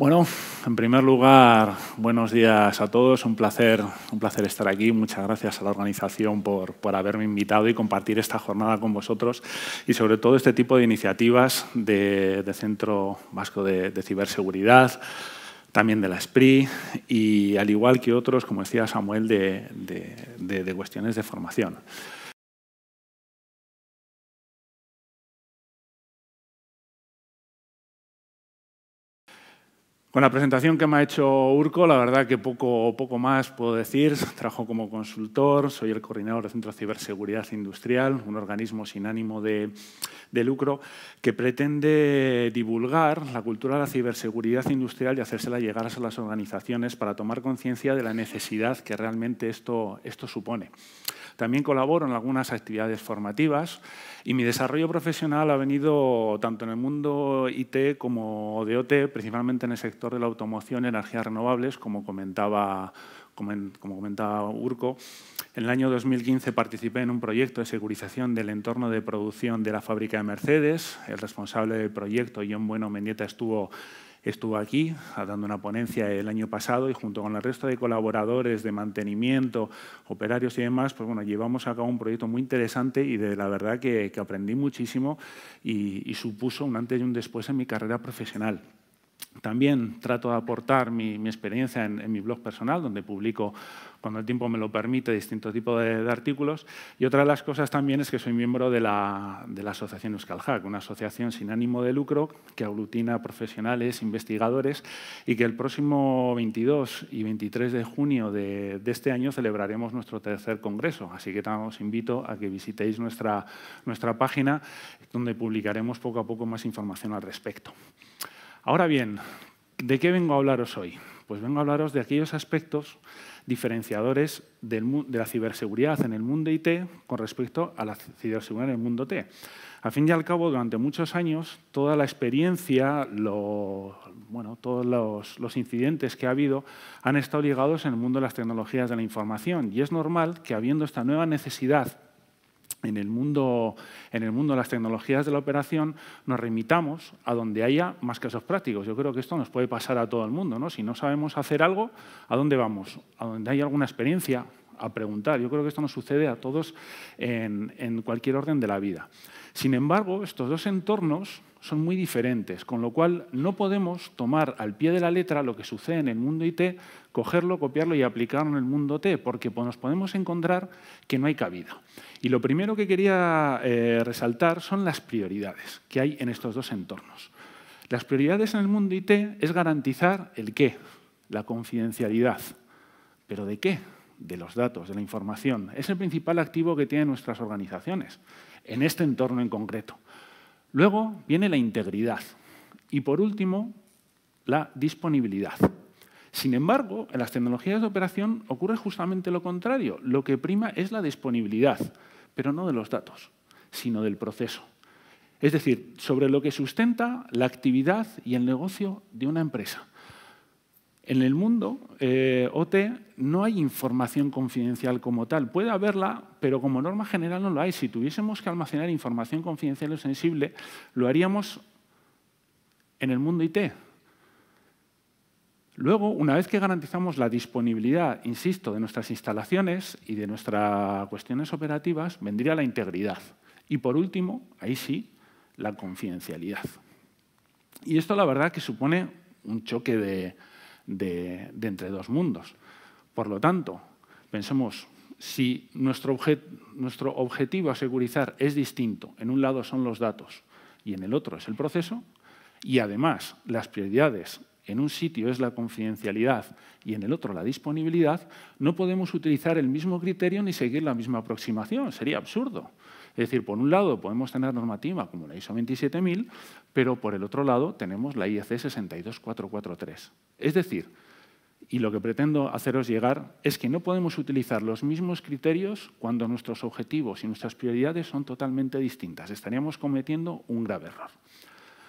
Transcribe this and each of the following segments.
Bueno, en primer lugar, buenos días a todos. Un placer, un placer estar aquí. Muchas gracias a la organización por, haberme invitado y compartir esta jornada con vosotros y sobre todo este tipo de iniciativas de, Centro Vasco de, Ciberseguridad, también de la SPRI y al igual que otros, como decía Samuel, de cuestiones de formación. Con la presentación que me ha hecho Urco, la verdad que poco, poco más puedo decir. Trabajo como consultor, soy el coordinador del Centro de Ciberseguridad Industrial, un organismo sin ánimo de, lucro que pretende divulgar la cultura de la ciberseguridad industrial y hacérsela llegar a las organizaciones para tomar conciencia de la necesidad que realmente esto, esto supone. También colaboro en algunas actividades formativas y mi desarrollo profesional ha venido tanto en el mundo IT como de OT, principalmente en el sector de la automoción, energías renovables, como comentaba, como, comentaba Urco. En el año 2015 participé en un proyecto de securización del entorno de producción de la fábrica de Mercedes. El responsable del proyecto, John Bueno Mendieta, estuvo estuvo aquí dando una ponencia el año pasado y junto con el resto de colaboradores de mantenimiento, operarios y demás, pues bueno, llevamos a cabo un proyecto muy interesante y de la verdad que, aprendí muchísimo y, supuso un antes y un después en mi carrera profesional. También trato de aportar mi, experiencia en, mi blog personal, donde publico, cuando el tiempo me lo permite, distintos tipos de, artículos. Y otra de las cosas también es que soy miembro de la, Asociación Euskal una asociación sin ánimo de lucro que aglutina profesionales, investigadores y que el próximo 22 y 23 de junio de, de este año celebraremos nuestro tercer congreso. Así que os invito a que visitéis nuestra, nuestra página, donde publicaremos poco a poco más información al respecto. Ahora bien, ¿de qué vengo a hablaros hoy? Pues vengo a hablaros de aquellos aspectos diferenciadores de la ciberseguridad en el mundo IT con respecto a la ciberseguridad en el mundo T. Al fin y al cabo, durante muchos años, toda la experiencia, bueno, todos los, los, incidentes que ha habido han estado ligados en el mundo de las tecnologías de la información y es normal que habiendo esta nueva necesidad en el, mundo, en el mundo de las tecnologías de la operación, nos remitamos a donde haya más casos prácticos. Yo creo que esto nos puede pasar a todo el mundo. ¿no? Si no sabemos hacer algo, ¿a dónde vamos? A donde hay alguna experiencia, a preguntar. Yo creo que esto nos sucede a todos en cualquier orden de la vida. Sin embargo, estos dos entornos son muy diferentes, con lo cual no podemos tomar al pie de la letra lo que sucede en el mundo IT, cogerlo, copiarlo y aplicarlo en el mundo T, porque nos podemos encontrar que no hay cabida. Y lo primero que quería eh, resaltar son las prioridades que hay en estos dos entornos. Las prioridades en el mundo IT es garantizar el qué, la confidencialidad. ¿Pero de qué? De los datos, de la información. Es el principal activo que tienen nuestras organizaciones, en este entorno en concreto. Luego viene la integridad y por último la disponibilidad. Sin embargo, en las tecnologías de operación ocurre justamente lo contrario. Lo que prima es la disponibilidad, pero no de los datos, sino del proceso. Es decir, sobre lo que sustenta la actividad y el negocio de una empresa. En el mundo eh, OT no hay información confidencial como tal. Puede haberla, pero como norma general no lo hay. Si tuviésemos que almacenar información confidencial o sensible, lo haríamos en el mundo IT. Luego, una vez que garantizamos la disponibilidad, insisto, de nuestras instalaciones y de nuestras cuestiones operativas, vendría la integridad. Y por último, ahí sí, la confidencialidad. Y esto la verdad que supone un choque de, de, entre dos mundos. Por lo tanto, pensemos, si nuestro, objetivo a securizar es distinto, en un lado son los datos y en el otro es el proceso, y además las prioridades en un sitio es la confidencialidad y en el otro la disponibilidad, no podemos utilizar el mismo criterio ni seguir la misma aproximación. Sería absurdo. Es decir, por un lado podemos tener normativa como la ISO 27000, pero por el otro lado tenemos la e IEC 62443. Es decir, y lo que pretendo haceros llegar es que no podemos utilizar los mismos criterios cuando nuestros objetivos y nuestras prioridades son totalmente distintas. Estaríamos cometiendo un grave error.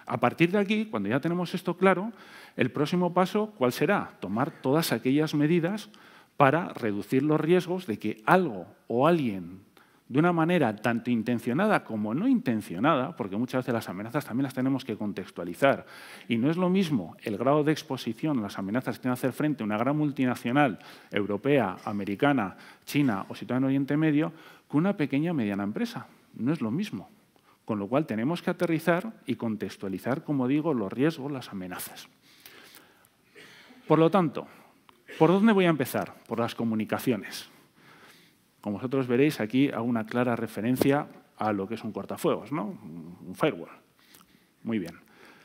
A partir de aquí, cuando ya tenemos esto claro, el próximo paso, ¿cuál será? Tomar todas aquellas medidas para reducir los riesgos de que algo o alguien de una manera tanto intencionada como no intencionada, porque muchas veces las amenazas también las tenemos que contextualizar, y no es lo mismo el grado de exposición las amenazas que tiene que hacer frente a una gran multinacional europea, americana, china o situada en Oriente Medio, que una pequeña mediana empresa. No es lo mismo. Con lo cual tenemos que aterrizar y contextualizar, como digo, los riesgos, las amenazas. Por lo tanto, ¿por dónde voy a empezar? Por las comunicaciones. Como vosotros veréis, aquí hago una clara referencia a lo que es un cortafuegos, ¿no? un firewall. Muy bien.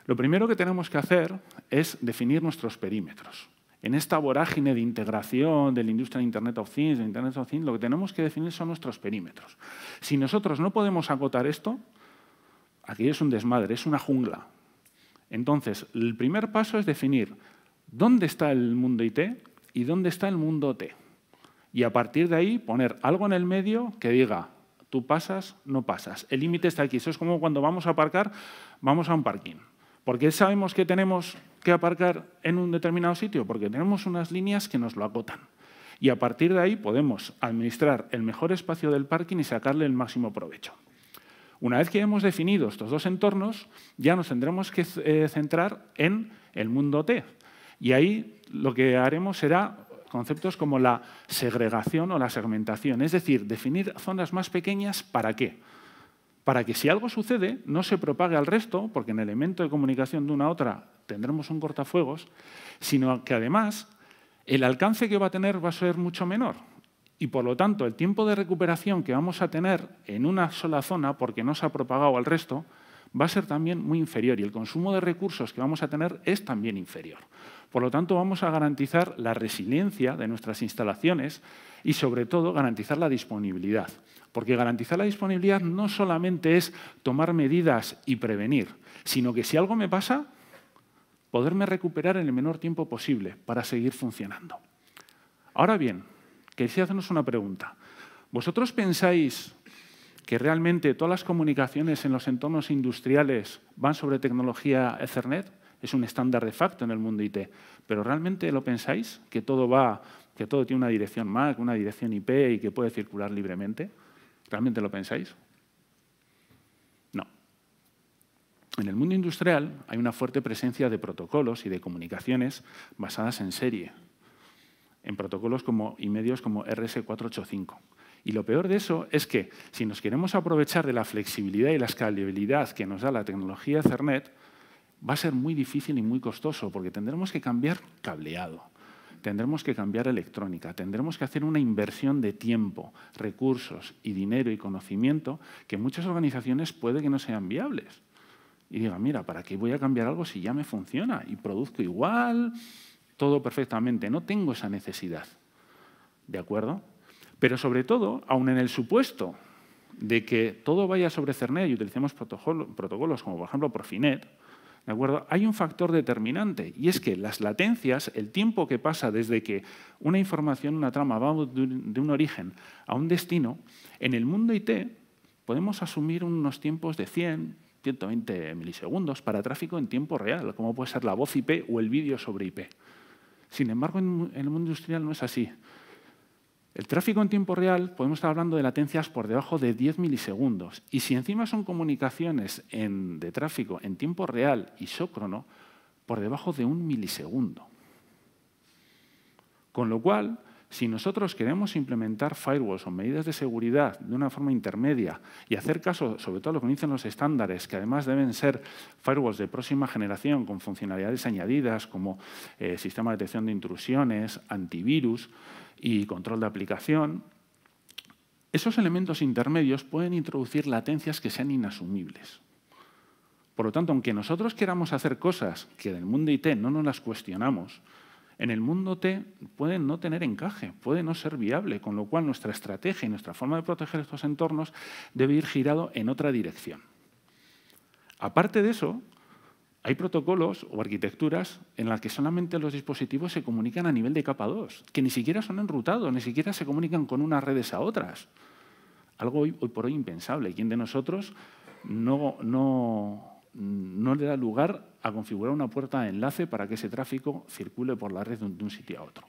Lo primero que tenemos que hacer es definir nuestros perímetros. En esta vorágine de integración de la industria de Internet of Things, de Internet of Things, lo que tenemos que definir son nuestros perímetros. Si nosotros no podemos acotar esto, aquí es un desmadre, es una jungla. Entonces, el primer paso es definir dónde está el mundo IT y dónde está el mundo OT y a partir de ahí poner algo en el medio que diga, tú pasas, no pasas, el límite está aquí. Eso es como cuando vamos a aparcar, vamos a un parking. ¿Por qué sabemos que tenemos que aparcar en un determinado sitio? Porque tenemos unas líneas que nos lo acotan. Y a partir de ahí podemos administrar el mejor espacio del parking y sacarle el máximo provecho. Una vez que hemos definido estos dos entornos, ya nos tendremos que eh, centrar en el mundo T. Y ahí lo que haremos será conceptos como la segregación o la segmentación, es decir, definir zonas más pequeñas para qué. Para que si algo sucede no se propague al resto, porque en el elemento de comunicación de una a otra tendremos un cortafuegos, sino que además el alcance que va a tener va a ser mucho menor. Y por lo tanto, el tiempo de recuperación que vamos a tener en una sola zona, porque no se ha propagado al resto, va a ser también muy inferior y el consumo de recursos que vamos a tener es también inferior. Por lo tanto, vamos a garantizar la resiliencia de nuestras instalaciones y, sobre todo, garantizar la disponibilidad. Porque garantizar la disponibilidad no solamente es tomar medidas y prevenir, sino que si algo me pasa, poderme recuperar en el menor tiempo posible para seguir funcionando. Ahora bien, quería hacernos una pregunta. ¿Vosotros pensáis que realmente todas las comunicaciones en los entornos industriales van sobre tecnología Ethernet? es un estándar de facto en el mundo IT. Pero ¿realmente lo pensáis? ¿Que todo va, que todo tiene una dirección MAC, una dirección IP y que puede circular libremente? ¿Realmente lo pensáis? No. En el mundo industrial hay una fuerte presencia de protocolos y de comunicaciones basadas en serie, en protocolos como, y medios como RS485. Y lo peor de eso es que si nos queremos aprovechar de la flexibilidad y la escalabilidad que nos da la tecnología Ethernet, va a ser muy difícil y muy costoso porque tendremos que cambiar cableado, tendremos que cambiar electrónica, tendremos que hacer una inversión de tiempo, recursos y dinero y conocimiento que muchas organizaciones puede que no sean viables. Y diga, mira, ¿para qué voy a cambiar algo si ya me funciona y produzco igual, todo perfectamente? No tengo esa necesidad. ¿De acuerdo? Pero sobre todo, aun en el supuesto de que todo vaya sobre Cernet y utilicemos protocolos como por ejemplo Profinet, hay un factor determinante y es que las latencias, el tiempo que pasa desde que una información, una trama va de un origen a un destino, en el mundo IT podemos asumir unos tiempos de 100, 120 milisegundos para tráfico en tiempo real, como puede ser la voz IP o el vídeo sobre IP. Sin embargo, en el mundo industrial no es así. El tráfico en tiempo real, podemos estar hablando de latencias por debajo de 10 milisegundos. Y si encima son comunicaciones de tráfico en tiempo real isócrono, por debajo de un milisegundo. Con lo cual, si nosotros queremos implementar firewalls o medidas de seguridad de una forma intermedia y hacer caso sobre todo a lo que dicen los estándares, que además deben ser firewalls de próxima generación con funcionalidades añadidas como eh, sistema de detección de intrusiones, antivirus y control de aplicación, esos elementos intermedios pueden introducir latencias que sean inasumibles. Por lo tanto, aunque nosotros queramos hacer cosas que del mundo IT no nos las cuestionamos, en el mundo T puede no tener encaje, puede no ser viable, con lo cual nuestra estrategia y nuestra forma de proteger estos entornos debe ir girado en otra dirección. Aparte de eso, hay protocolos o arquitecturas en las que solamente los dispositivos se comunican a nivel de capa 2, que ni siquiera son enrutados, ni siquiera se comunican con unas redes a otras. Algo hoy, por hoy impensable. ¿Quién de nosotros no, no no le da lugar a configurar una puerta de enlace para que ese tráfico circule por la red de un sitio a otro.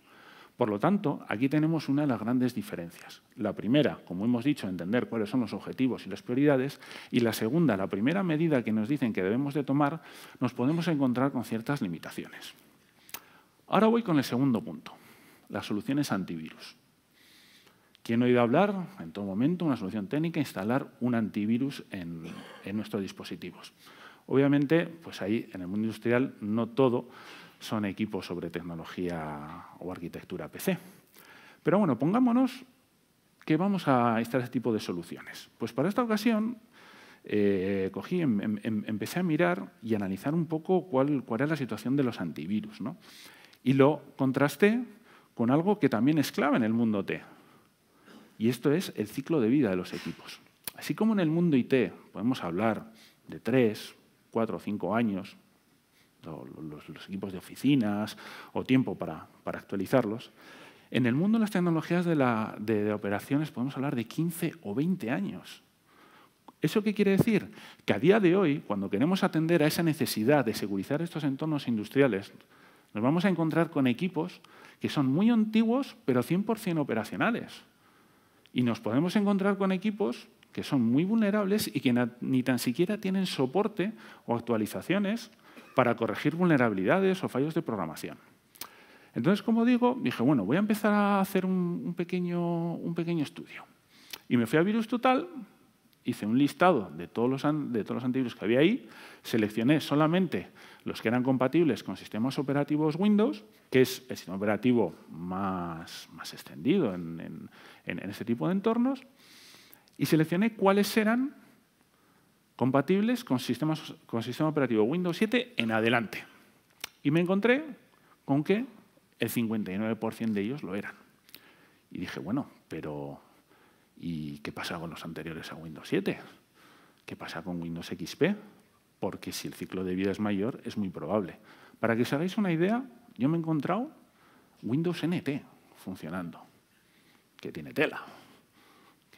Por lo tanto, aquí tenemos una de las grandes diferencias. La primera, como hemos dicho, entender cuáles son los objetivos y las prioridades. Y la segunda, la primera medida que nos dicen que debemos de tomar, nos podemos encontrar con ciertas limitaciones. Ahora voy con el segundo punto, las soluciones antivirus. ¿Quién ha oído hablar en todo momento una solución técnica, instalar un antivirus en nuestros dispositivos? Obviamente, pues ahí en el mundo industrial no todo son equipos sobre tecnología o arquitectura PC. Pero bueno, pongámonos que vamos a instalar este tipo de soluciones. Pues para esta ocasión eh, cogí, em, em, em, empecé a mirar y analizar un poco cuál, cuál la situación de los antivirus. Y lo contrasté con algo que también es clave en el mundo T. Y esto es el ciclo de vida de los equipos. Así como en el mundo IT podemos hablar de tres, cuatro o cinco años, los, equipos de oficinas o tiempo para, para, actualizarlos. En el mundo de las tecnologías de, la, de, de, operaciones podemos hablar de 15 o 20 años. ¿Eso qué quiere decir? Que a día de hoy, cuando queremos atender a esa necesidad de segurizar estos entornos industriales, nos vamos a encontrar con equipos que son muy antiguos, pero 100% operacionales. Y nos podemos encontrar con equipos que son muy vulnerables y que ni tan siquiera tienen soporte o actualizaciones para corregir vulnerabilidades o fallos de programación. Entonces, como digo, dije, bueno, voy a empezar a hacer un, pequeño, un pequeño estudio. Y me fui a Virus Total, hice un listado de todos, los, de todos los antivirus que había ahí, seleccioné solamente los que eran compatibles con sistemas operativos Windows, que es el sistema operativo más, más extendido en, en, en este tipo de entornos, y seleccioné cuáles eran compatibles con, sistemas, con sistema operativo Windows 7 en adelante. Y me encontré con que el 59% de ellos lo eran. Y dije, bueno, pero ¿y qué pasa con los anteriores a Windows 7? ¿Qué pasa con Windows XP? Porque si el ciclo de vida es mayor, es muy probable. Para que os hagáis una idea, yo me he encontrado Windows NT funcionando, que tiene tela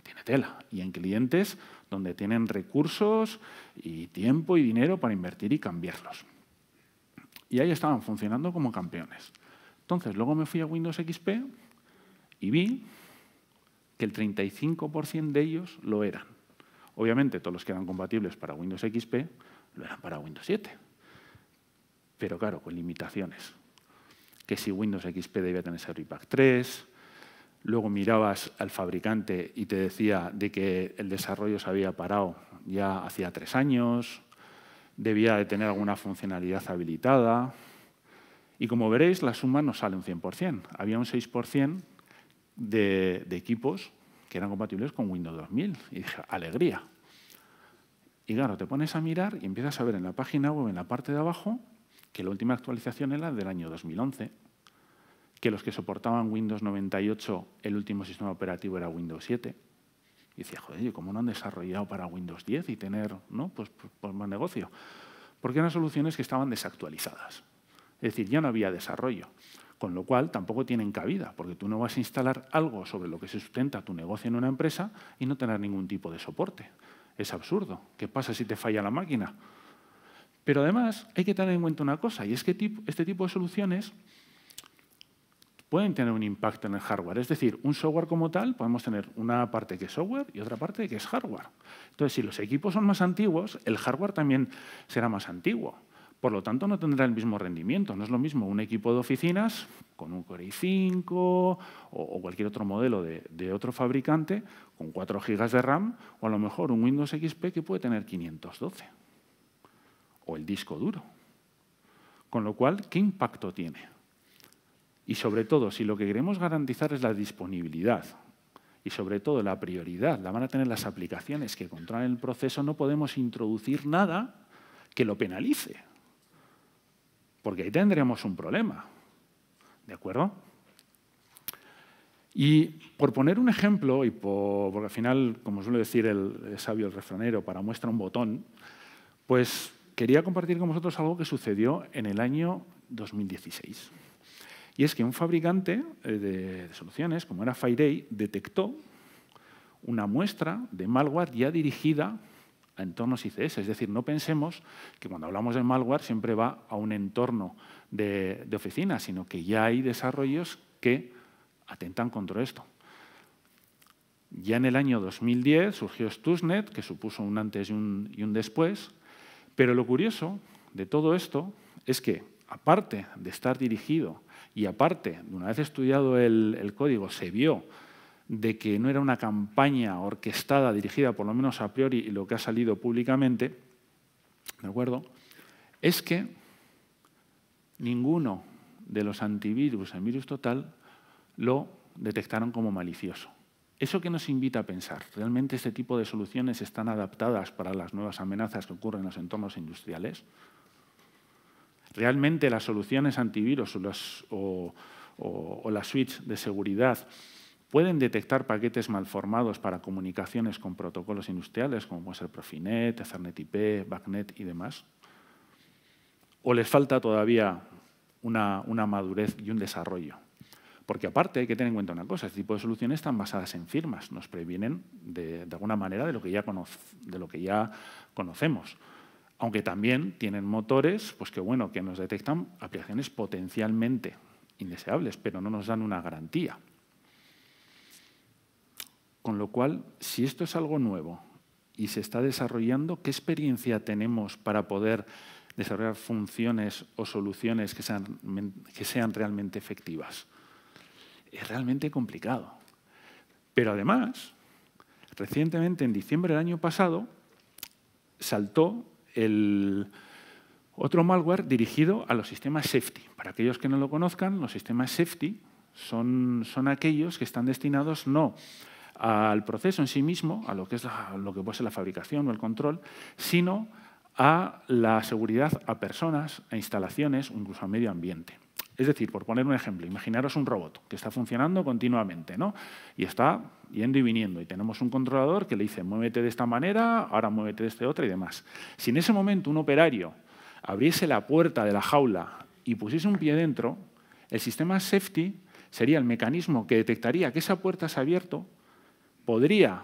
tiene tela. Y en clientes donde tienen recursos y tiempo y dinero para invertir y cambiarlos. Y ahí estaban funcionando como campeones. Entonces, luego me fui a Windows XP y vi que el 35% de ellos lo eran. Obviamente, todos los que eran compatibles para Windows XP lo eran para Windows 7. Pero claro, con limitaciones. Que si Windows XP debía tener Service Pack 3, luego mirabas al fabricante y te decía de que el desarrollo se había parado ya hacía tres años, debía de tener alguna funcionalidad habilitada. Y como veréis, la suma no sale un 100%. Había un 6% de, de, equipos que eran compatibles con Windows 2000. Y dije, alegría. Y claro, te pones a mirar y empiezas a ver en la página web, en la parte de abajo, que la última actualización era del año 2011 que los que soportaban Windows 98, el último sistema operativo era Windows 7. Y decía, joder, ¿cómo no han desarrollado para Windows 10 y tener ¿no? Pues, pues, pues más negocio? Porque eran soluciones que estaban desactualizadas. Es decir, ya no había desarrollo. Con lo cual, tampoco tienen cabida, porque tú no vas a instalar algo sobre lo que se sustenta tu negocio en una empresa y no tener ningún tipo de soporte. Es absurdo. ¿Qué pasa si te falla la máquina? Pero además hay que tener en cuenta una cosa, y es que este tipo de soluciones pueden tener un impacto en el hardware. Es decir, un software como tal, podemos tener una parte que es software y otra parte que es hardware. Entonces, si los equipos son más antiguos, el hardware también será más antiguo. Por lo tanto, no tendrá el mismo rendimiento. No es lo mismo un equipo de oficinas con un Core i5 o, cualquier otro modelo de, otro fabricante con 4 GB de RAM o a lo mejor un Windows XP que puede tener 512 o el disco duro. Con lo cual, ¿qué impacto tiene? Y sobre todo, si lo que queremos garantizar es la disponibilidad y sobre todo la prioridad la van a tener las aplicaciones que controlan el proceso, no podemos introducir nada que lo penalice. Porque ahí tendríamos un problema. ¿De acuerdo? Y por poner un ejemplo, y por, porque al final, como suele decir el, sabio, el refranero, para muestra un botón, pues quería compartir con vosotros algo que sucedió en el año 2016. Y es que un fabricante eh, de soluciones, como era FireEye, detectó una muestra de malware ya dirigida a entornos ICS. Es decir, no pensemos que cuando hablamos de malware siempre va a un entorno de, oficina, sino que ya hay desarrollos que atentan contra esto. Ya en el año 2010 surgió Stuxnet, que supuso un antes y un después, pero lo curioso de todo esto es que, aparte de estar dirigido y aparte, una vez estudiado el, código, se vio de que no era una campaña orquestada, dirigida por lo menos a priori, y lo que ha salido públicamente, ¿de acuerdo? Es que ninguno de los antivirus en virus total lo detectaron como malicioso. ¿Eso que nos invita a pensar? ¿Realmente este tipo de soluciones están adaptadas para las nuevas amenazas que ocurren en los entornos industriales? realmente las soluciones antivirus o, las suites de seguridad pueden detectar paquetes malformados para comunicaciones con protocolos industriales como puede ser Profinet, Ethernet IP, BACnet y demás? ¿O les falta todavía una, madurez y un desarrollo? Porque aparte hay que tener en cuenta una cosa, este tipo de soluciones están basadas en firmas, nos previenen de, alguna manera de lo que ya conocemos. Aunque también tienen motores pues que, bueno, que nos detectan aplicaciones potencialmente indeseables, pero no nos dan una garantía. Con lo cual, si esto es algo nuevo y se está desarrollando, ¿qué experiencia tenemos para poder desarrollar funciones o soluciones que sean, que sean realmente efectivas? Es realmente complicado. Pero además, recientemente, en diciembre del año pasado, saltó el otro malware dirigido a los sistemas safety. Para aquellos que no lo conozcan, los sistemas safety son, aquellos que están destinados no al proceso en sí mismo, a lo que es lo que puede ser la fabricación o el control, sino a la seguridad a personas, a instalaciones o incluso al medio ambiente. Es decir, por poner un ejemplo, imaginaros un robot que está funcionando continuamente ¿no? y está yendo y viniendo y tenemos un controlador que le dice muévete de esta manera, ahora muévete de esta otra y demás. Si en ese momento un operario abriese la puerta de la jaula y pusiese un pie dentro, el sistema safety sería el mecanismo que detectaría que esa puerta se ha abierto, podría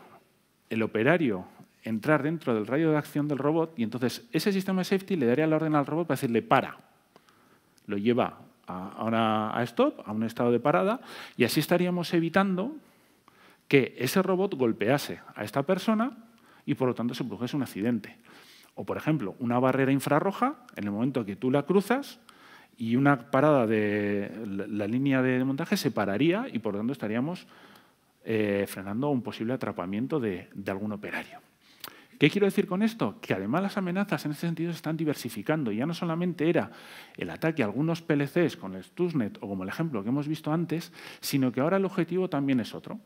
el operario entrar dentro del radio de acción del robot y entonces ese sistema safety le daría la orden al robot para decirle para. Lo lleva a, a stop, a un estado de parada, y así estaríamos evitando que ese robot golpease a esta persona y por lo tanto se produjese un accidente. O, por ejemplo, una barrera infrarroja, en el momento que tú la cruzas y una parada de la línea de montaje se pararía y por lo tanto estaríamos eh, frenando un posible atrapamiento de algún operario. ¿Qué quiero decir con esto? Que además las amenazas en este sentido se están diversificando. Ya no solamente era el ataque a algunos PLCs con el Stuxnet o como el ejemplo que hemos visto antes, sino que ahora el objetivo también es otro.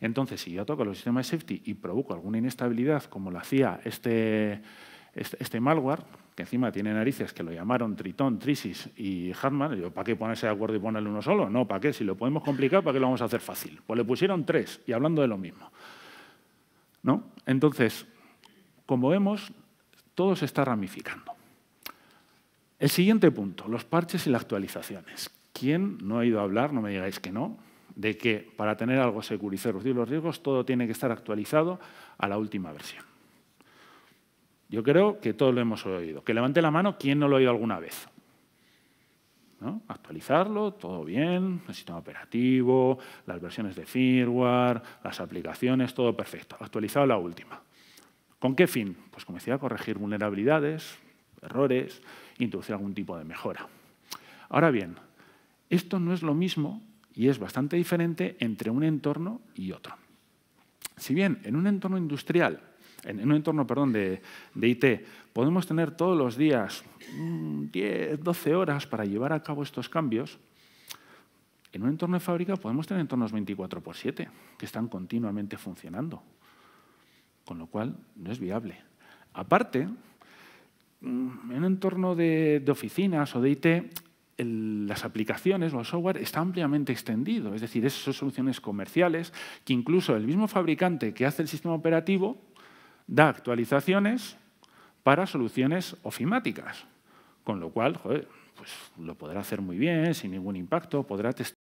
Entonces, si yo toco los sistemas de safety y provoco alguna inestabilidad, como lo hacía este, este, este malware, que encima tiene narices que lo llamaron Tritón, Trisis y Hartman, yo, ¿para qué ponerse de acuerdo y ponerle uno solo? No, ¿para qué? Si lo podemos complicar, ¿para qué lo vamos a hacer fácil? Pues le pusieron tres, y hablando de lo mismo. ¿No? Entonces, como vemos, todo se está ramificando. El siguiente punto, los parches y las actualizaciones. ¿Quién no ha ido a hablar, no me digáis que no, de que para tener algo seguro y reducir los riesgos, todo tiene que estar actualizado a la última versión? Yo creo que todos lo hemos oído. Que levante la mano ¿quién no lo ha oído alguna vez. Actualizarlo, todo bien, el sistema operativo, las versiones de firmware, las aplicaciones, todo perfecto. Actualizado la última. ¿Con qué fin? Pues como decía, corregir vulnerabilidades, errores, introducir algún tipo de mejora. Ahora bien, esto no es lo mismo y es bastante diferente entre un entorno y otro. Si bien en un entorno industrial, en un entorno perdón, de, de IT, podemos tener todos los días 10, mm, 12 horas para llevar a cabo estos cambios, en un entorno de fábrica podemos tener entornos 24 por 7 que están continuamente funcionando con lo cual no es viable. Aparte, mm, en un entorno de, oficinas o de IT, las aplicaciones o el software está ampliamente extendido, es decir, esas son soluciones comerciales que incluso el mismo fabricante que hace el sistema operativo da actualizaciones para soluciones ofimáticas, con lo cual joder, pues lo podrá hacer muy bien, sin ningún impacto, podrá testar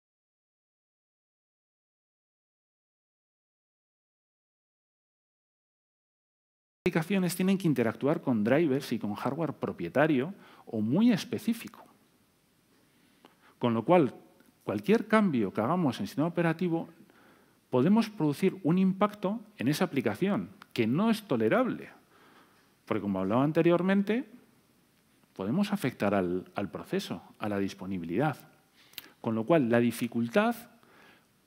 aplicaciones tienen que interactuar con drivers y con hardware propietario o muy específico. Con lo cual, cualquier cambio que hagamos en sistema operativo podemos producir un impacto en esa aplicación que no es tolerable. Porque como hablaba anteriormente, podemos afectar al proceso, a la disponibilidad. Con lo cual, la dificultad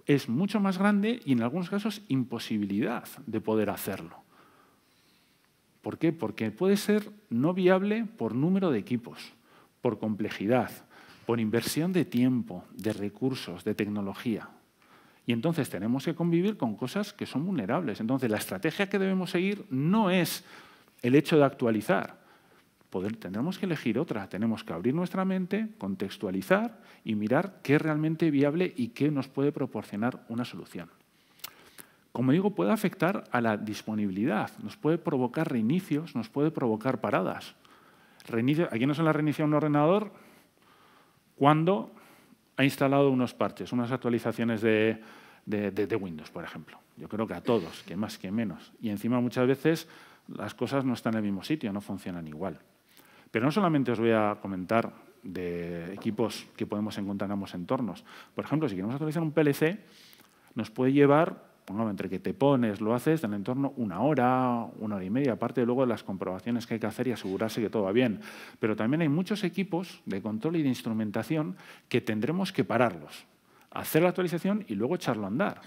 es mucho más grande y en algunos casos imposibilidad de poder hacerlo. ¿Por qué? Porque puede ser no viable por número de equipos, por complejidad, por inversión de tiempo, de recursos, de tecnología. Y entonces tenemos que convivir con cosas que son vulnerables. Entonces la estrategia que debemos seguir no es el hecho de actualizar. tendremos que elegir otra, tenemos que abrir nuestra mente, contextualizar y mirar qué es realmente viable y qué nos puede proporcionar una solución como digo, puede afectar a la disponibilidad, nos puede provocar reinicios, nos puede provocar paradas. Reinicio, aquí no se la reinicia un ordenador cuando ha instalado unos parches, unas actualizaciones de, de, de, Windows, por ejemplo. Yo creo que a todos, que más que menos. Y encima muchas veces las cosas no están en el mismo sitio, no funcionan igual. Pero no solamente os voy a comentar de equipos que podemos encontrar en ambos entornos. Por ejemplo, si queremos actualizar un PLC, nos puede llevar Pongamos entre que te pones, lo haces, en el entorno una hora, una hora y media, aparte luego de las comprobaciones que hay que hacer y asegurarse que todo va bien. Pero también hay muchos equipos de control y de instrumentación que tendremos que pararlos, hacer la actualización y luego echarlo a andar.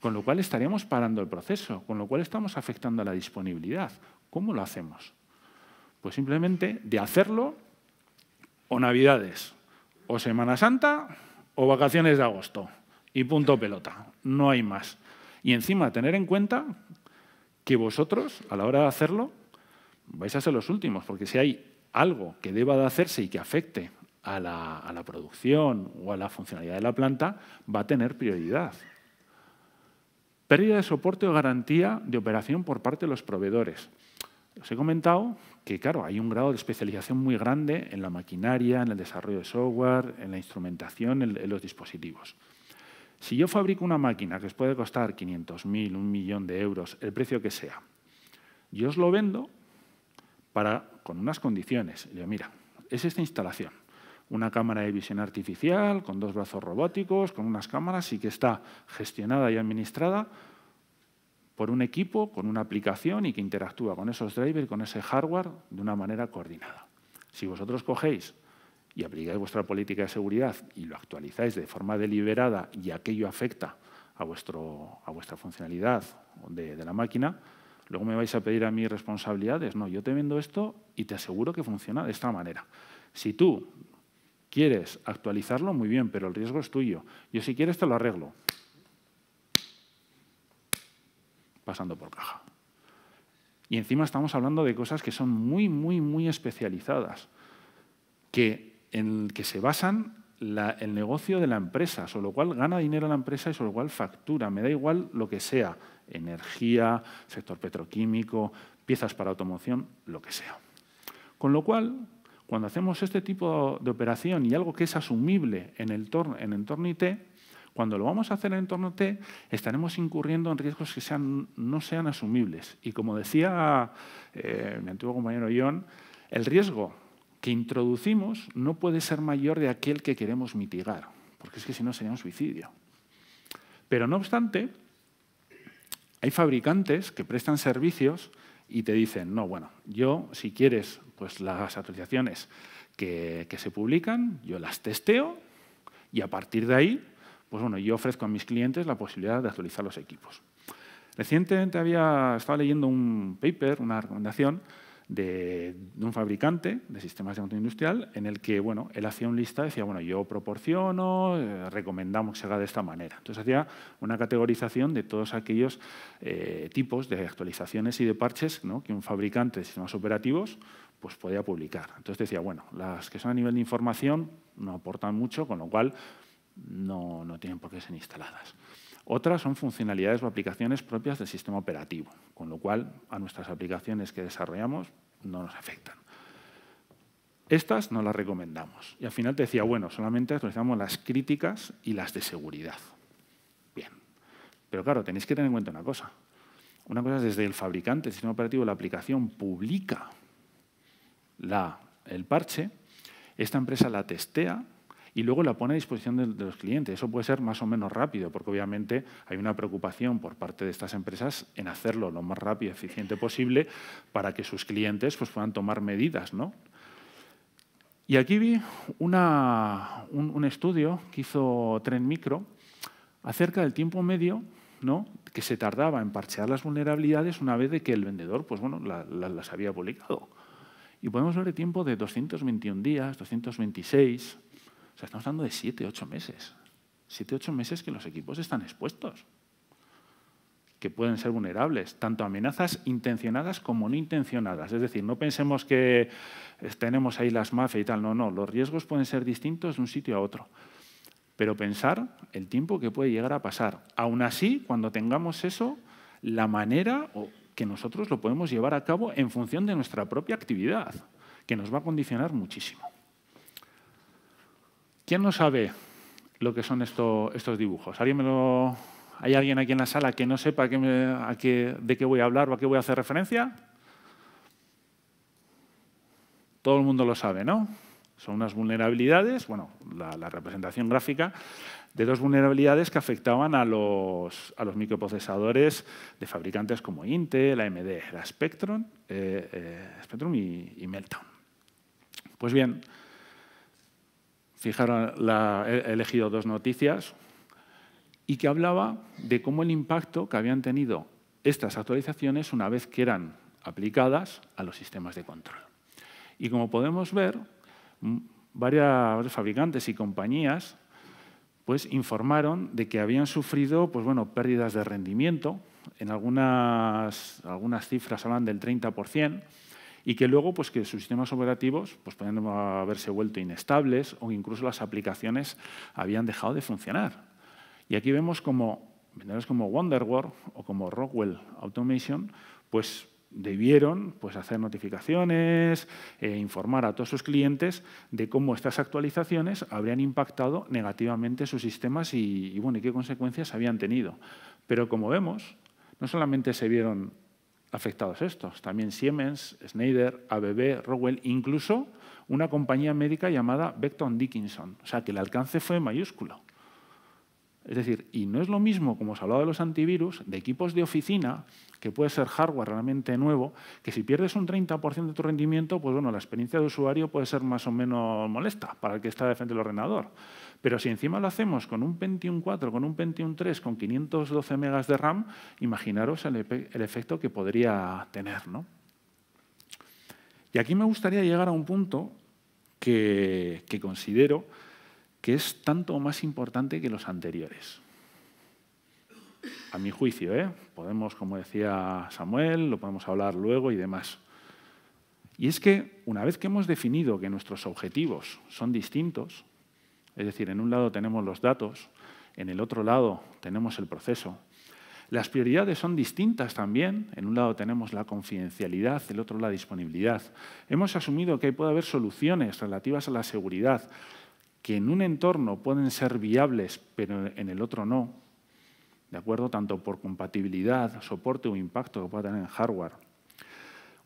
Con lo cual estaríamos parando el proceso, con lo cual estamos afectando a la disponibilidad. ¿Cómo lo hacemos? Pues simplemente de hacerlo o Navidades, o Semana Santa, o vacaciones de agosto. Y punto pelota, no hay más. Y encima, tener en cuenta que vosotros, a la hora de hacerlo, vais a ser los últimos, porque si hay algo que deba de hacerse y que afecte a la, producción o a la funcionalidad de la planta, va a tener prioridad. Pérdida de soporte o garantía de operación por parte de los proveedores. Os he comentado que, claro, hay un grado de especialización muy grande en la maquinaria, en el desarrollo de software, en la instrumentación, en los dispositivos. Si yo fabrico una máquina que os puede costar 500.000, un millón de euros, el precio que sea, yo os lo vendo para, con unas condiciones. Yo, mira, es esta instalación. Una cámara de visión artificial, con dos brazos robóticos, con unas cámaras y que está gestionada y administrada por un equipo, con una aplicación y que interactúa con esos drivers, con ese hardware de una manera coordinada. Si vosotros cogéis y aplicáis vuestra política de seguridad y lo actualizáis de forma deliberada y aquello afecta a, vuestro, a vuestra funcionalidad de, la máquina, luego me vais a pedir a mí responsabilidades. No, yo te vendo esto y te aseguro que funciona de esta manera. Si tú quieres actualizarlo, muy bien, pero el riesgo es tuyo. Yo si quieres te lo arreglo. Pasando por caja. Y encima estamos hablando de cosas que son muy, muy, muy especializadas. Que en el que se basan el negocio de la empresa, sobre lo cual gana dinero la empresa y sobre lo cual factura. Me da igual lo que sea, energía, sector petroquímico, piezas para automoción, lo que sea. Con lo cual, cuando hacemos este tipo de operación y algo que es asumible en el, en entorno IT, cuando lo vamos a hacer en el entorno T, estaremos incurriendo en riesgos que no sean asumibles. Y como decía eh, mi antiguo compañero Ion, el riesgo que introducimos no puede ser mayor de aquel que queremos mitigar, porque es que si no sería un suicidio. Pero no obstante, hay fabricantes que prestan servicios y te dicen, no, bueno, yo si quieres, pues las actualizaciones que, se publican, yo las testeo y a partir de ahí, pues bueno, yo ofrezco a mis clientes la posibilidad de actualizar los equipos. Recientemente había, estaba leyendo un paper, una recomendación, de, un fabricante de sistemas de montaña industrial en el que bueno, él hacía un y decía, bueno, yo proporciono, eh, recomendamos que se haga de esta manera. Entonces hacía una categorización de todos aquellos eh, tipos de actualizaciones y de parches que un fabricante de sistemas operativos pues podía publicar. Entonces decía, bueno, las que son a nivel de información no aportan mucho, con lo cual no tienen por qué ser instaladas. Otras son funcionalidades o aplicaciones propias del sistema operativo, con lo cual a nuestras aplicaciones que desarrollamos no nos afectan. Estas no las recomendamos. Y al final te decía, bueno, solamente actualizamos las críticas y las de seguridad. Bien. Pero claro, tenéis que tener en cuenta una cosa. Una cosa es desde el fabricante, el sistema operativo, la aplicación publica la, el parche, esta empresa la testea y luego la pone a disposición de, los clientes. Eso puede ser más o menos rápido, porque obviamente hay una preocupación por parte de estas empresas en hacerlo lo más rápido y eficiente posible para que sus clientes pues, puedan tomar medidas. Y aquí vi un, estudio que hizo Tren Micro acerca del tiempo medio que se tardaba en parchear las vulnerabilidades una vez de que el vendedor pues, bueno, las había publicado. Y podemos ver el tiempo de 221 días, 226, estamos hablando de siete, ocho meses. Siete, ocho meses que los equipos están expuestos, que pueden ser vulnerables, tanto amenazas intencionadas como no intencionadas. Es decir, no pensemos que tenemos ahí las mafias y tal, no, no, los riesgos pueden ser distintos de un sitio a otro. Pero pensar el tiempo que puede llegar a pasar. Aún así, cuando tengamos eso, la manera que nosotros lo podemos llevar a cabo en función de nuestra propia actividad, que nos va a condicionar muchísimo. ¿Quién no sabe lo que son estos dibujos? ¿Hay alguien aquí en la sala que no sepa de qué voy a hablar o a qué voy a hacer referencia? Todo el mundo lo sabe, ¿no? Son unas vulnerabilidades, bueno, la, representación gráfica de dos vulnerabilidades que afectaban a los, microprocesadores de fabricantes como Intel, AMD, la Spectrum, eh, eh, Spectrum y, y Meltdown. Pues bien, fijaron, he elegido dos noticias, y que hablaba de cómo el impacto que habían tenido estas actualizaciones una vez que eran aplicadas a los sistemas de control. Y como podemos ver, varios fabricantes y compañías pues, informaron de que habían sufrido pues, bueno, pérdidas de rendimiento, en algunas, algunas cifras hablan del 30%, y que luego pues, que sus sistemas operativos pues, haberse vuelto inestables o incluso las aplicaciones habían dejado de funcionar. Y aquí vemos como vendedores como wonderworld o como Rockwell Automation pues, debieron pues, hacer notificaciones, e informar a todos sus clientes de cómo estas actualizaciones habrían impactado negativamente sus sistemas y, bueno, y qué consecuencias habían tenido. Pero como vemos, no solamente se vieron afectados estos. También Siemens, Schneider, ABB, Rowell, incluso una compañía médica llamada Beckton Dickinson. O sea, que el alcance fue mayúsculo. Es decir, y no es lo mismo, como os hablaba de los antivirus, de equipos de oficina, que puede ser hardware realmente nuevo, que si pierdes un 30% de tu rendimiento, pues bueno, la experiencia de usuario puede ser más o menos molesta para el que está de frente ordenador. Pero si encima lo hacemos con un Pentium 4, con un Pentium 3, con 512 megas de RAM, imaginaros el, efecto que podría tener. Y aquí me gustaría llegar a un punto que, que considero que es tanto más importante que los anteriores a mi juicio. ¿eh? Podemos, como decía Samuel, lo podemos hablar luego y demás. Y es que una vez que hemos definido que nuestros objetivos son distintos, es decir, en un lado tenemos los datos, en el otro lado tenemos el proceso. Las prioridades son distintas también. En un lado tenemos la confidencialidad, el otro la disponibilidad. Hemos asumido que puede haber soluciones relativas a la seguridad que en un entorno pueden ser viables, pero en el otro no, ¿de acuerdo? Tanto por compatibilidad, soporte o impacto que pueda tener en hardware.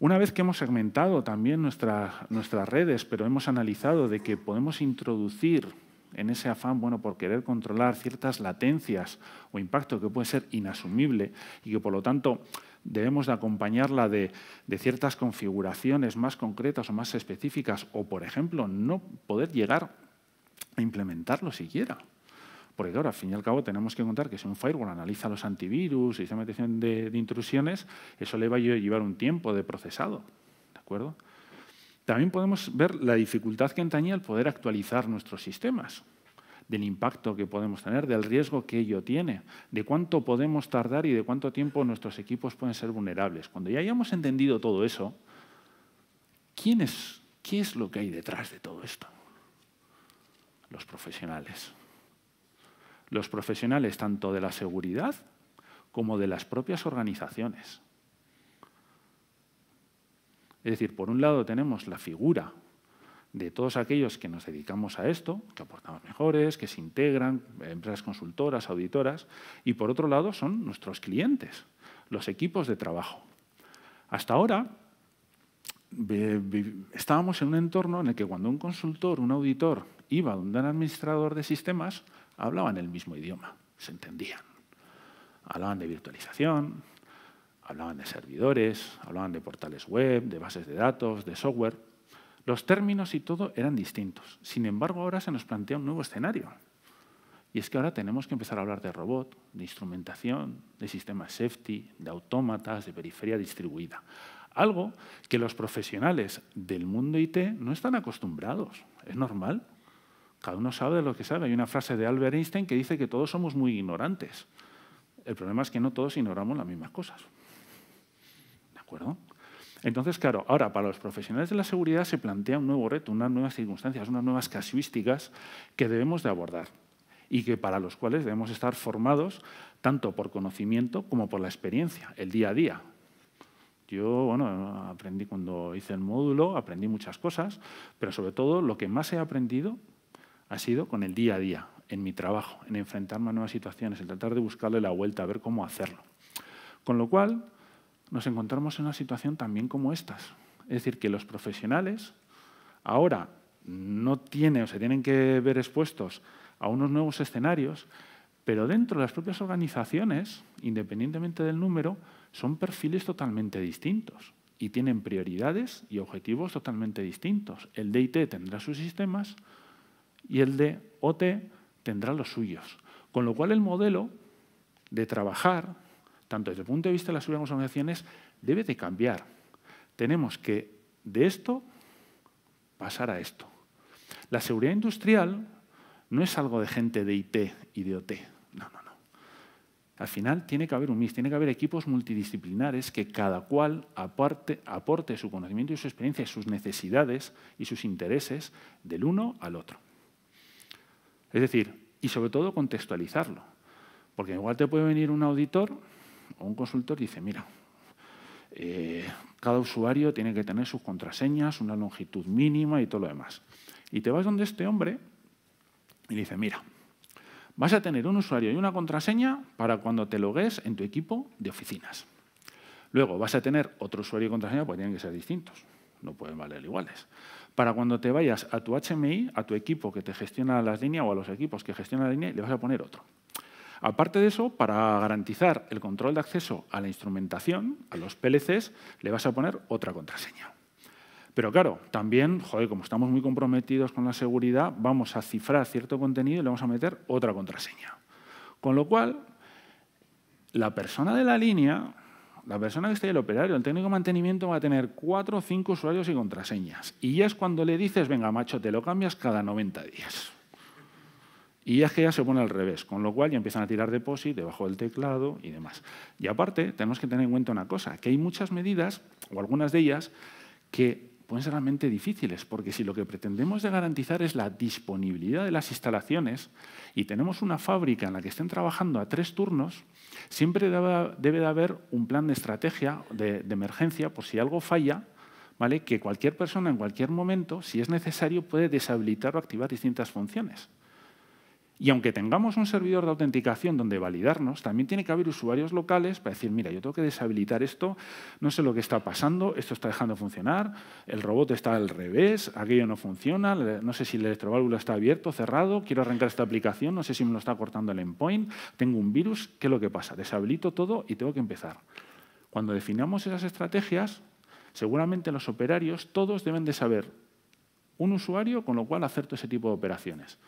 Una vez que hemos segmentado también nuestra, nuestras redes, pero hemos analizado de que podemos introducir en ese afán bueno, por querer controlar ciertas latencias o impacto que puede ser inasumible y que por lo tanto debemos de acompañarla de, ciertas configuraciones más concretas o más específicas o, por ejemplo, no poder llegar a implementarlo siquiera. Porque ahora al fin y al cabo tenemos que contar que si un firewall analiza los antivirus y se de, de intrusiones, eso le va a llevar un tiempo de procesado. ¿De acuerdo? También podemos ver la dificultad que entraña el poder actualizar nuestros sistemas, del impacto que podemos tener, del riesgo que ello tiene, de cuánto podemos tardar y de cuánto tiempo nuestros equipos pueden ser vulnerables. Cuando ya hayamos entendido todo eso, ¿quién es, ¿qué es lo que hay detrás de todo esto? Los profesionales. Los profesionales tanto de la seguridad como de las propias organizaciones. Es decir, por un lado tenemos la figura de todos aquellos que nos dedicamos a esto, que aportamos mejores, que se integran, empresas consultoras, auditoras, y por otro lado son nuestros clientes, los equipos de trabajo. Hasta ahora estábamos en un entorno en el que cuando un consultor, un auditor, iba a un administrador de sistemas, hablaban el mismo idioma, se entendían. Hablaban de virtualización, Hablaban de servidores, hablaban de portales web, de bases de datos, de software. Los términos y todo eran distintos. Sin embargo, ahora se nos plantea un nuevo escenario. Y es que ahora tenemos que empezar a hablar de robot, de instrumentación, de sistemas safety, de autómatas, de periferia distribuida. Algo que los profesionales del mundo IT no están acostumbrados. Es normal. Cada uno sabe de lo que sabe. Hay una frase de Albert Einstein que dice que todos somos muy ignorantes. El problema es que no todos ignoramos las mismas cosas. Entonces, claro, ahora para los profesionales de la seguridad se plantea un nuevo reto, unas nuevas circunstancias, unas nuevas casuísticas que debemos de abordar y que para los cuales debemos estar formados tanto por conocimiento como por la experiencia, el día a día. Yo, bueno, aprendí cuando hice el módulo, aprendí muchas cosas, pero sobre todo lo que más he aprendido ha sido con el día a día, en mi trabajo, en enfrentarme a nuevas situaciones, en tratar de buscarle la vuelta, a ver cómo hacerlo. Con lo cual, nos encontramos en una situación también como estas. Es decir, que los profesionales ahora no tienen o se tienen que ver expuestos a unos nuevos escenarios, pero dentro de las propias organizaciones, independientemente del número, son perfiles totalmente distintos y tienen prioridades y objetivos totalmente distintos. El de IT tendrá sus sistemas y el de OT tendrá los suyos. Con lo cual el modelo de trabajar tanto desde el punto de vista de las organizaciones, debe de cambiar. Tenemos que de esto pasar a esto. La seguridad industrial no es algo de gente de IT y de OT. No, no, no. Al final tiene que haber un mix, tiene que haber equipos multidisciplinares que cada cual aporte, aporte su conocimiento y su experiencia, sus necesidades y sus intereses del uno al otro. Es decir, y sobre todo contextualizarlo. Porque igual te puede venir un auditor o un consultor dice, mira, eh, cada usuario tiene que tener sus contraseñas, una longitud mínima y todo lo demás. Y te vas donde este hombre y dice, mira, vas a tener un usuario y una contraseña para cuando te logues en tu equipo de oficinas. Luego vas a tener otro usuario y contraseña porque tienen que ser distintos, no pueden valer iguales. Para cuando te vayas a tu HMI, a tu equipo que te gestiona las líneas o a los equipos que gestionan la línea, le vas a poner otro. Aparte de eso, para garantizar el control de acceso a la instrumentación, a los PLCs, le vas a poner otra contraseña. Pero claro, también, como estamos muy comprometidos con la seguridad, vamos a cifrar cierto contenido y le vamos a meter otra contraseña. Con lo cual, la persona de la línea, la persona que esté el operario, el técnico de mantenimiento va a tener cuatro o cinco usuarios y contraseñas. Y ya es cuando le dices, venga, macho, te lo cambias cada 90 días. Y es que ya se pone al revés, con lo cual ya empiezan a tirar de debajo del teclado y demás. Y aparte, tenemos que tener en cuenta una cosa, que hay muchas medidas, o algunas de ellas, que pueden ser realmente difíciles, porque si lo que pretendemos de garantizar es la disponibilidad de las instalaciones y tenemos una fábrica en la que estén trabajando a tres turnos, siempre debe de haber un plan de estrategia de, de emergencia por si algo falla, ¿vale? que cualquier persona en cualquier momento, si es necesario, puede deshabilitar o activar distintas funciones. Y aunque tengamos un servidor de autenticación donde validarnos, también tiene que haber usuarios locales para decir, mira, yo tengo que deshabilitar esto, no sé lo que está pasando, esto está dejando de funcionar, el robot está al revés, aquello no funciona, no sé si el electroválvula está abierto, cerrado, quiero arrancar esta aplicación, no sé si me lo está cortando el endpoint, tengo un virus, ¿qué es lo que pasa? Deshabilito todo y tengo que empezar. Cuando definamos esas estrategias, seguramente los operarios todos deben de saber un usuario con lo cual hacer todo ese tipo de operaciones.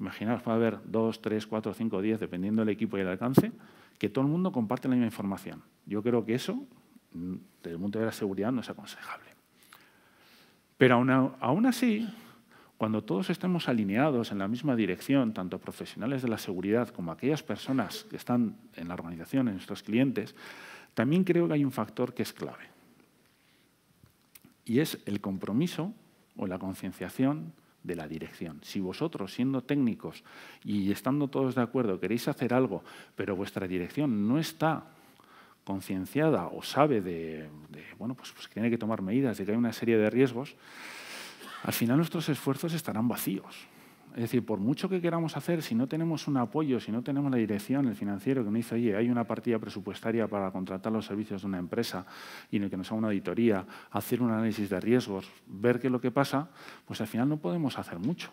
Imaginaos, puede haber dos, tres, cuatro, cinco, diez, dependiendo del equipo y el alcance, que todo el mundo comparte la misma información. Yo creo que eso, mm, desde el punto de vista de la seguridad, no es aconsejable. Pero aún, aún así, cuando todos estemos alineados en la misma dirección, tanto profesionales de la seguridad como aquellas personas que están en la organización, en nuestros clientes, también creo que hay un factor que es clave. Y es el compromiso o la concienciación de la dirección. Si vosotros, siendo técnicos y estando todos de acuerdo, queréis hacer algo, pero vuestra dirección no está concienciada o sabe de, bueno, pues, pues, tiene que tomar medidas, de que hay una serie de riesgos, al final nuestros esfuerzos estarán vacíos. Es decir, por mucho que queramos hacer, si no tenemos un apoyo, si no tenemos la dirección, el financiero que nos dice, oye, hay una partida presupuestaria para contratar los servicios de una empresa y en el que nos haga una auditoría, hacer un análisis de riesgos, ver qué es lo que pasa, pues al final no podemos hacer mucho.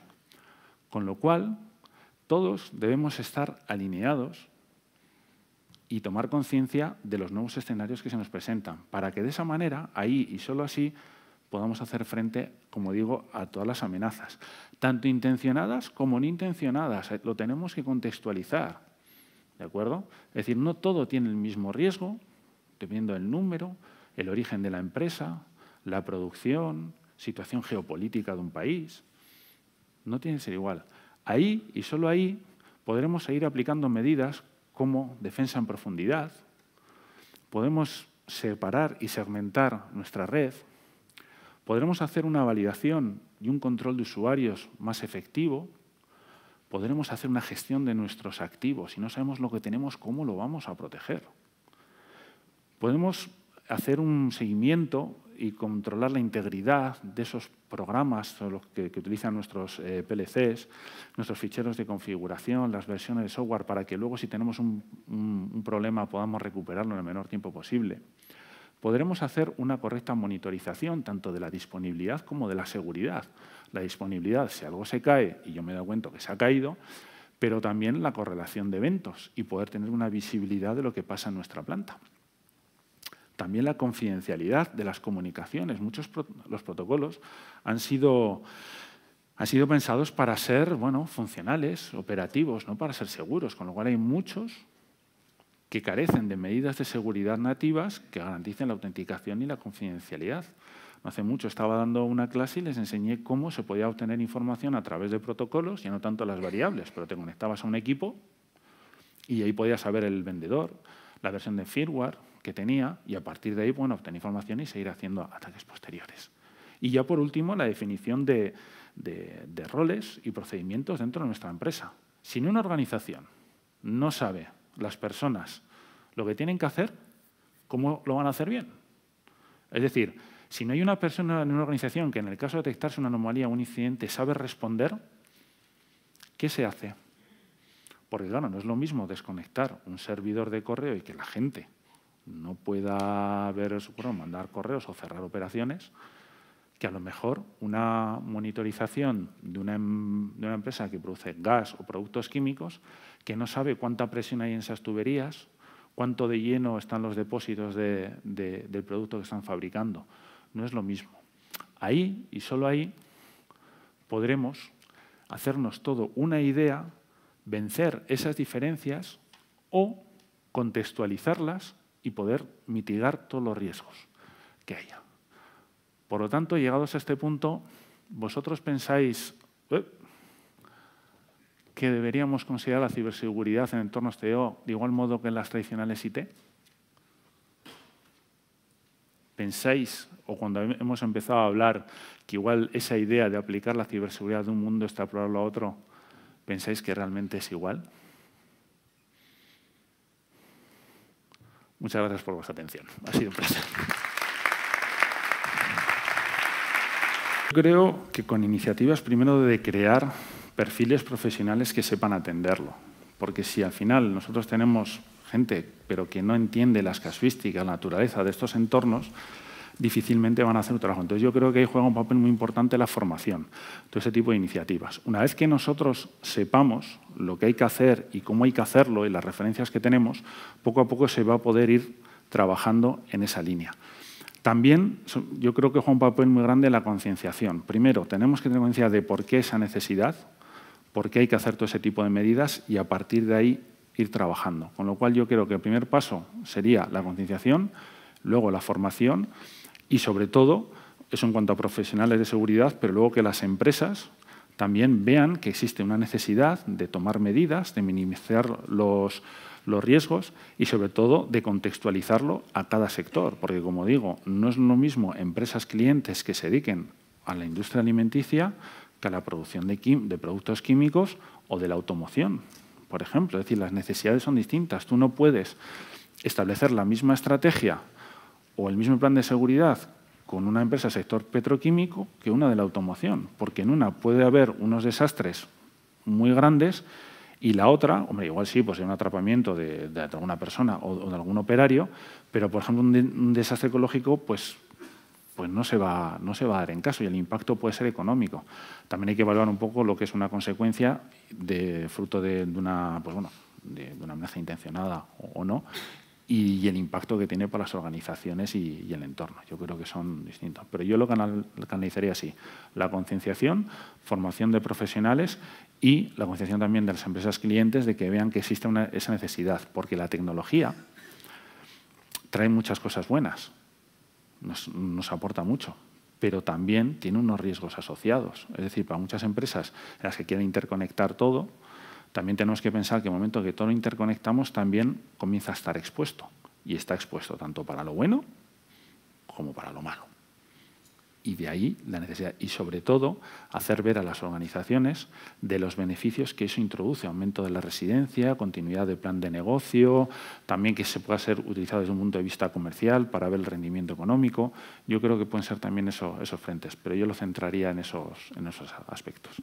Con lo cual, todos debemos estar alineados y tomar conciencia de los nuevos escenarios que se nos presentan, para que de esa manera, ahí y solo así, podamos hacer frente, como digo, a todas las amenazas, tanto intencionadas como no intencionadas. Eh, lo tenemos que contextualizar, ¿de acuerdo? Es decir, no todo tiene el mismo riesgo, dependiendo del número, el origen de la empresa, la producción, situación geopolítica de un país. No tiene que ser igual. Ahí y solo ahí podremos seguir aplicando medidas como defensa en profundidad. Podemos separar y segmentar nuestra red Podremos hacer una validación y un control de usuarios más efectivo, podremos hacer una gestión de nuestros activos. Si no sabemos lo que tenemos, ¿cómo lo vamos a proteger? Podemos hacer un seguimiento y controlar la integridad de esos programas los que, utilizan nuestros eh, PLCs, nuestros ficheros de configuración, las versiones de software, para que luego si tenemos un problema podamos recuperarlo en el menor tiempo posible podremos hacer una correcta monitorización tanto de la disponibilidad como de la seguridad. La disponibilidad, si algo se cae y yo me he cuenta que se ha caído, pero también la correlación de eventos y poder tener una visibilidad de lo que pasa en nuestra planta. También la confidencialidad de las comunicaciones. Muchos los protocolos han sido, sido pensados para ser bueno, funcionales, operativos, no para ser seguros, con lo cual hay muchos que carecen de medidas de seguridad nativas que garanticen la autenticación y la confidencialidad. No hace mucho estaba dando una clase y les enseñé cómo se podía obtener información a través de protocolos, ya no tanto las variables, pero te conectabas a un equipo y ahí podías saber el vendedor, la versión de firmware que tenía y a partir de ahí bueno, obtener información y seguir haciendo ataques posteriores. Y ya por último, la definición de, de roles y procedimientos dentro de nuestra empresa. Si una organización no sabe las personas lo que tienen que hacer, ¿cómo lo van a hacer bien? Es decir, si no hay una persona en una organización que en el caso de detectarse una anomalía o un incidente sabe responder, ¿qué se hace? Porque claro, no es lo mismo desconectar un servidor de correo y que la gente no pueda ver, bueno, mandar correos o cerrar operaciones, que a lo mejor una monitorización em, de una, empresa que produce gas o productos químicos que no sabe cuánta presión hay en esas tuberías, cuánto de lleno están los depósitos del producto que están fabricando. No es lo mismo. Ahí y solo ahí podremos hacernos todo una idea, vencer esas diferencias o contextualizarlas y poder mitigar todos los riesgos que haya. Por lo tanto, llegados a este punto, vosotros pensáis eh, que deberíamos considerar la ciberseguridad en entornos TO de igual modo que en las tradicionales IT. ¿Pensáis, o cuando hemos empezado a hablar, que igual esa idea de aplicar la ciberseguridad de un mundo, está probarlo a otro, pensáis que realmente es igual? Muchas gracias por vuestra atención. Ha sido un placer. Yo Creo que con iniciativas primero de crear perfiles profesionales que sepan atenderlo, porque si al final nosotros tenemos gente pero que no entiende las casuísticas, la naturaleza de estos entornos, difícilmente van a hacer un trabajo. Entonces yo creo que ahí juega un papel muy importante la formación, todo ese tipo de iniciativas. Una vez que nosotros sepamos lo que hay que hacer y cómo hay que hacerlo y las referencias que tenemos, poco a poco se va a poder ir trabajando en esa línea. También yo creo que juega un papel muy grande la concienciación. Primero, tenemos que tener conciencia de por qué esa necesidad, por qué hay que hacer todo ese tipo de medidas y a partir de ahí ir trabajando. Con lo cual yo creo que el primer paso sería la concienciación, luego la formación y sobre todo, eso en cuanto a profesionales de seguridad, pero luego que las empresas también vean que existe una necesidad de tomar medidas, de minimizar los, los riesgos y sobre todo de contextualizarlo a cada sector, porque como digo, no es lo mismo empresas clientes que se dediquen a la industria alimenticia que a la producción de, productos químicos o de la automoción, por ejemplo. Es decir, las necesidades son distintas. Tú no puedes establecer la misma estrategia o el mismo plan de seguridad con una empresa sector petroquímico que una de la automoción, porque en una puede haber unos desastres muy grandes y la otra, hombre, igual sí, pues hay un atrapamiento de, alguna persona o, de algún operario, pero por ejemplo un, desastre ecológico, pues, pues no, se va, no se va a dar en caso y el impacto puede ser económico. También hay que evaluar un poco lo que es una consecuencia de fruto de, una, pues bueno, de, una amenaza intencionada o, no y, el impacto que tiene para las organizaciones y, el entorno. Yo creo que son distintos. Pero yo lo canalizaría así, la concienciación, formación de profesionales y la concienciación también de las empresas clientes de que vean que existe esa necesidad, porque la tecnología trae muchas cosas buenas, nos, aporta mucho, pero también tiene unos riesgos asociados. Es decir, para muchas empresas en las que quieren interconectar todo, también tenemos que pensar que en el momento que todo lo interconectamos también comienza a estar expuesto, y está expuesto tanto para lo bueno como para lo malo y de ahí la necesidad. Y sobre todo, hacer ver a las organizaciones de los beneficios que eso introduce, aumento de la residencia, continuidad del plan de negocio, también que se pueda ser utilizado desde un punto de vista comercial para ver el rendimiento económico. Yo creo que pueden ser también esos frentes, pero yo lo centraría en esos aspectos.